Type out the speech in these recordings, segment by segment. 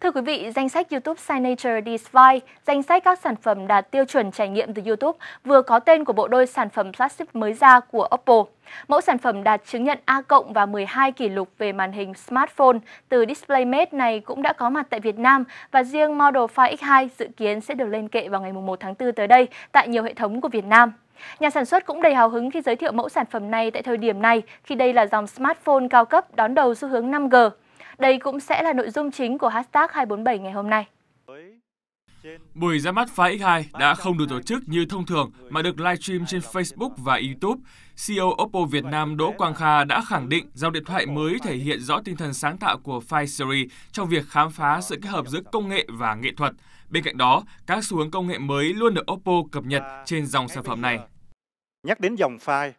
Thưa quý vị, danh sách YouTube Signature Display danh sách các sản phẩm đạt tiêu chuẩn trải nghiệm từ YouTube, vừa có tên của bộ đôi sản phẩm flagship mới ra của Oppo. Mẫu sản phẩm đạt chứng nhận A+ và 12 kỷ lục về màn hình smartphone từ DisplayMate này cũng đã có mặt tại Việt Nam và riêng Model 5X2 dự kiến sẽ được lên kệ vào ngày 1 tháng 4 tới đây tại nhiều hệ thống của Việt Nam. Nhà sản xuất cũng đầy hào hứng khi giới thiệu mẫu sản phẩm này tại thời điểm này khi đây là dòng smartphone cao cấp đón đầu xu hướng 5G. Đây cũng sẽ là nội dung chính của hashtag 247 ngày hôm nay. Buổi ra mắt phá X2 đã không được tổ chức như thông thường mà được livestream trên Facebook và YouTube. CEO Oppo Việt Nam Đỗ Quang Kha đã khẳng định dòng điện thoại mới thể hiện rõ tinh thần sáng tạo của Find Series trong việc khám phá sự kết hợp giữa công nghệ và nghệ thuật. Bên cạnh đó, các xu hướng công nghệ mới luôn được Oppo cập nhật trên dòng sản phẩm này. Nhắc đến dòng 5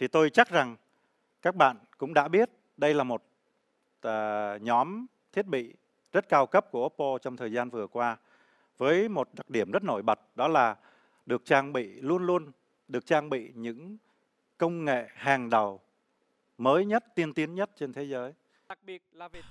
thì tôi chắc rằng các bạn cũng đã biết đây là một Ờ, nhóm thiết bị rất cao cấp của Oppo trong thời gian vừa qua với một đặc điểm rất nổi bật đó là được trang bị luôn luôn được trang bị những công nghệ hàng đầu mới nhất tiên tiến nhất trên thế giới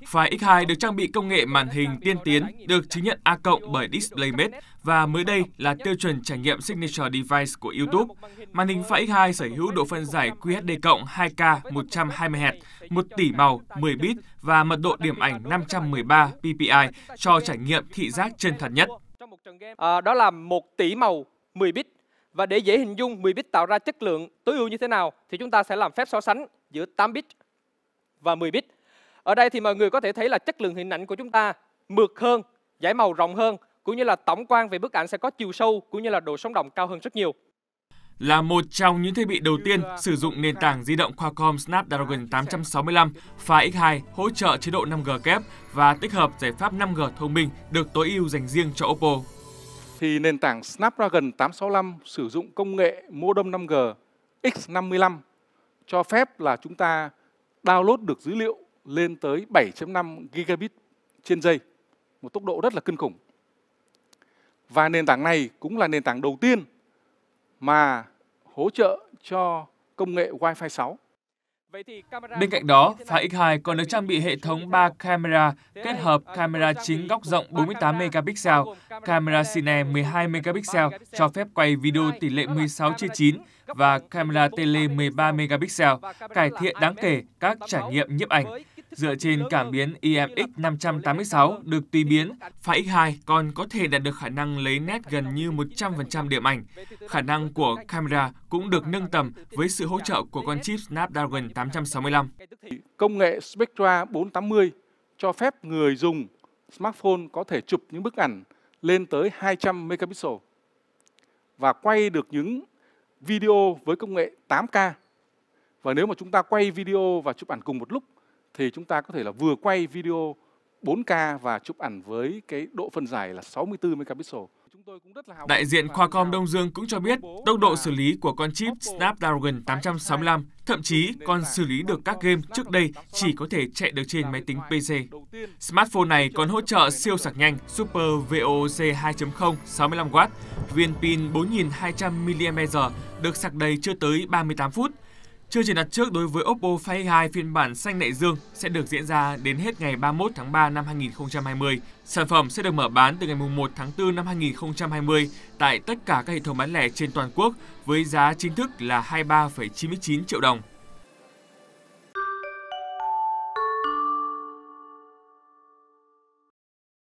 Phái X2 được trang bị công nghệ màn hình tiên tiến, được chứng nhận A cộng bởi DisplayMate và mới đây là tiêu chuẩn trải nghiệm Signature Device của YouTube. Màn hình Phái X2 sở hữu độ phân giải QHD cộng 2K 120Hz, 1 tỷ màu 10 bit và mật độ điểm ảnh 513 ppi cho trải nghiệm thị giác chân thật nhất. À, đó là 1 tỷ màu 10 bit và để dễ hình dung 10 bit tạo ra chất lượng tối ưu như thế nào thì chúng ta sẽ làm phép so sánh giữa 8 bit và 10 bit. Ở đây thì mọi người có thể thấy là chất lượng hình ảnh của chúng ta mượt hơn, giải màu rộng hơn, cũng như là tổng quan về bức ảnh sẽ có chiều sâu cũng như là độ sống động cao hơn rất nhiều. Là một trong những thiết bị đầu tiên sử dụng nền tảng di động Qualcomm Snapdragon 865 vâng, pha X2 hỗ trợ chế độ 5G kép và tích hợp giải pháp 5G thông minh được tối ưu dành riêng cho Oppo. Thì nền tảng Snapdragon 865 sử dụng công nghệ modem 5G X55 cho phép là chúng ta download được dữ liệu lên tới 7.5 gigabit trên giây, một tốc độ rất là kinh khủng. Và nền tảng này cũng là nền tảng đầu tiên mà hỗ trợ cho công nghệ Wi-Fi 6. Bên cạnh đó, phà X2 còn được trang bị hệ thống 3 camera kết hợp camera chính góc rộng 48 megapixel, camera cine 12 megapixel cho phép quay video tỷ lệ 16 chia 9 và camera tele 13 megapixel, cải thiện đáng kể các trải nghiệm nhiếp ảnh dựa trên cảm biến e IMX586 được tùy biến, phá X2 còn có thể đạt được khả năng lấy nét gần như 100% điểm ảnh. Khả năng của camera cũng được nâng tầm với sự hỗ trợ của con chip Snapdragon 865. Công nghệ Spectra 480 cho phép người dùng smartphone có thể chụp những bức ảnh lên tới 200 megapixel và quay được những video với công nghệ 8K. Và nếu mà chúng ta quay video và chụp ảnh cùng một lúc thì chúng ta có thể là vừa quay video 4K và chụp ảnh với cái độ phân giải là 64 megapixel. Đại diện Qualcomm Đông Dương cũng cho biết tốc độ xử lý của con chip Snapdragon 865 thậm chí còn xử lý được các game trước đây chỉ có thể chạy được trên máy tính PC. Smartphone này còn hỗ trợ siêu sạc nhanh Super VOOC 2.0 65W, viên pin 4200 mAh được sạc đầy chưa tới 38 phút, Chương trình đặt trước đối với Oppo Find 2 phiên bản xanh đại dương sẽ được diễn ra đến hết ngày 31 tháng 3 năm 2020. Sản phẩm sẽ được mở bán từ ngày 1 tháng 4 năm 2020 tại tất cả các hệ thống bán lẻ trên toàn quốc với giá chính thức là 23,99 triệu đồng.